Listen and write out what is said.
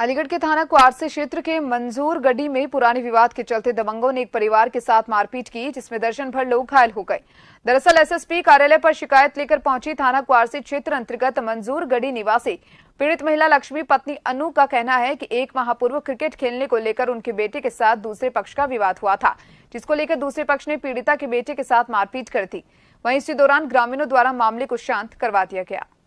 अलीगढ़ के थाना क्वारसे क्षेत्र के मंजूर गड्डी में पुराने विवाद के चलते दबंगों ने एक परिवार के साथ मारपीट की जिसमें दर्शन भर लोग घायल हो गए दरअसल एसएसपी कार्यालय पर शिकायत लेकर पहुंची थाना क्वारसे क्षेत्र अंतर्गत मंजूर गढ़ी निवासी पीड़ित महिला लक्ष्मी पत्नी अनु का कहना है कि एक माह पूर्व क्रिकेट खेलने को लेकर उनके बेटे के साथ दूसरे पक्ष का विवाद हुआ था जिसको लेकर दूसरे पक्ष ने पीड़िता के बेटे के साथ मारपीट कर दी वहीं इसी दौरान ग्रामीणों द्वारा मामले को शांत करवा दिया गया